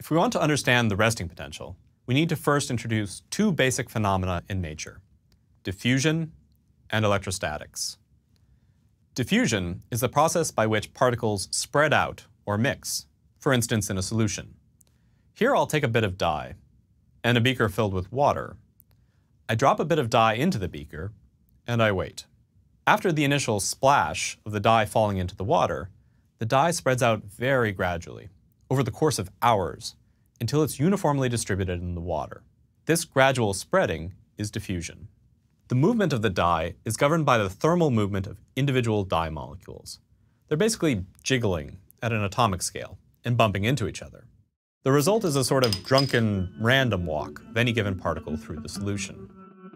If we want to understand the resting potential, we need to first introduce two basic phenomena in nature, diffusion and electrostatics. Diffusion is the process by which particles spread out or mix, for instance in a solution. Here I'll take a bit of dye and a beaker filled with water. I drop a bit of dye into the beaker and I wait. After the initial splash of the dye falling into the water, the dye spreads out very gradually over the course of hours until it's uniformly distributed in the water. This gradual spreading is diffusion. The movement of the dye is governed by the thermal movement of individual dye molecules. They're basically jiggling at an atomic scale and bumping into each other. The result is a sort of drunken random walk of any given particle through the solution.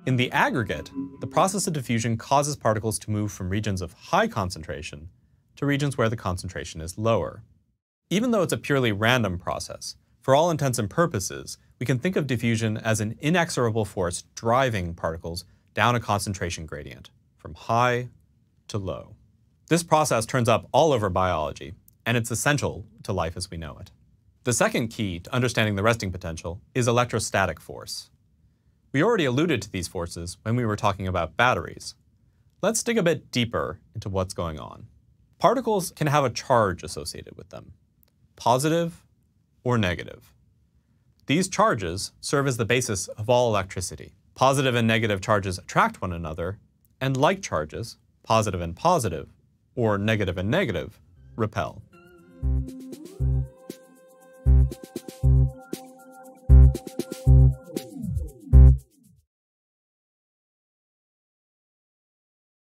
In the aggregate, the process of diffusion causes particles to move from regions of high concentration to regions where the concentration is lower. Even though it's a purely random process, for all intents and purposes, we can think of diffusion as an inexorable force driving particles down a concentration gradient, from high to low. This process turns up all over biology, and it's essential to life as we know it. The second key to understanding the resting potential is electrostatic force. We already alluded to these forces when we were talking about batteries. Let's dig a bit deeper into what's going on. Particles can have a charge associated with them positive or negative. These charges serve as the basis of all electricity. Positive and negative charges attract one another, and like charges, positive and positive, or negative and negative, repel.